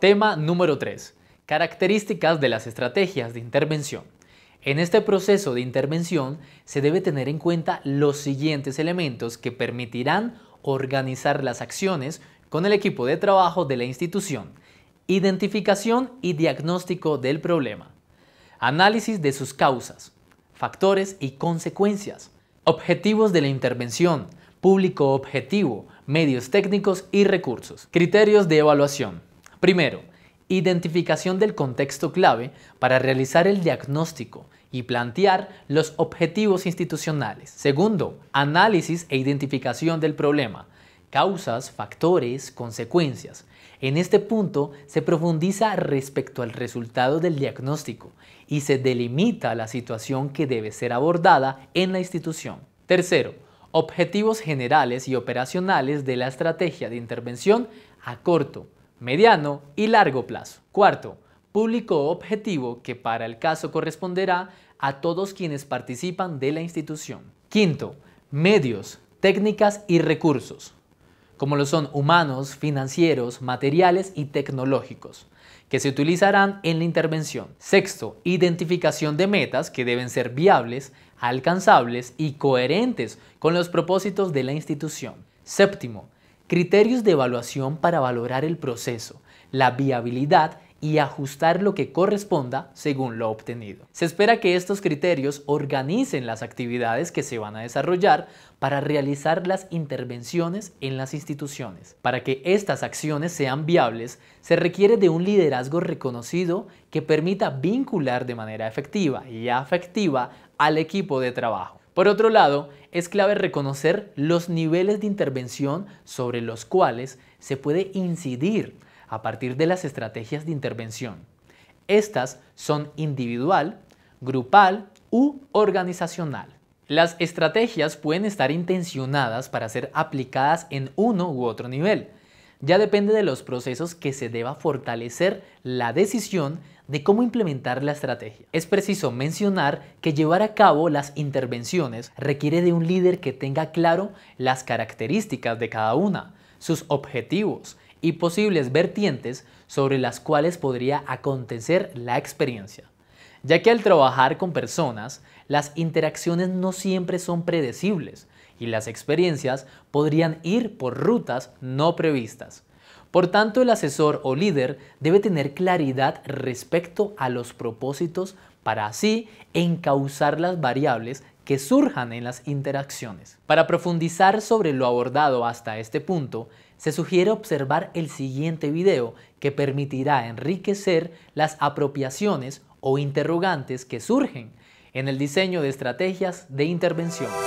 Tema número 3. Características de las estrategias de intervención. En este proceso de intervención se debe tener en cuenta los siguientes elementos que permitirán organizar las acciones con el equipo de trabajo de la institución, identificación y diagnóstico del problema, análisis de sus causas, factores y consecuencias, objetivos de la intervención, público objetivo, medios técnicos y recursos, criterios de evaluación, Primero, identificación del contexto clave para realizar el diagnóstico y plantear los objetivos institucionales. Segundo, análisis e identificación del problema, causas, factores, consecuencias. En este punto se profundiza respecto al resultado del diagnóstico y se delimita la situación que debe ser abordada en la institución. Tercero, objetivos generales y operacionales de la estrategia de intervención a corto, mediano y largo plazo. Cuarto, público objetivo que para el caso corresponderá a todos quienes participan de la institución. Quinto, medios, técnicas y recursos, como lo son humanos, financieros, materiales y tecnológicos, que se utilizarán en la intervención. Sexto, identificación de metas que deben ser viables, alcanzables y coherentes con los propósitos de la institución. Séptimo, criterios de evaluación para valorar el proceso, la viabilidad y ajustar lo que corresponda según lo obtenido. Se espera que estos criterios organicen las actividades que se van a desarrollar para realizar las intervenciones en las instituciones. Para que estas acciones sean viables, se requiere de un liderazgo reconocido que permita vincular de manera efectiva y afectiva al equipo de trabajo. Por otro lado, es clave reconocer los niveles de intervención sobre los cuales se puede incidir a partir de las estrategias de intervención. Estas son individual, grupal u organizacional. Las estrategias pueden estar intencionadas para ser aplicadas en uno u otro nivel. Ya depende de los procesos que se deba fortalecer la decisión de cómo implementar la estrategia. Es preciso mencionar que llevar a cabo las intervenciones requiere de un líder que tenga claro las características de cada una, sus objetivos y posibles vertientes sobre las cuales podría acontecer la experiencia. Ya que al trabajar con personas, las interacciones no siempre son predecibles y las experiencias podrían ir por rutas no previstas. Por tanto, el asesor o líder debe tener claridad respecto a los propósitos para así encauzar las variables que surjan en las interacciones. Para profundizar sobre lo abordado hasta este punto, se sugiere observar el siguiente video que permitirá enriquecer las apropiaciones o interrogantes que surgen en el diseño de estrategias de intervención.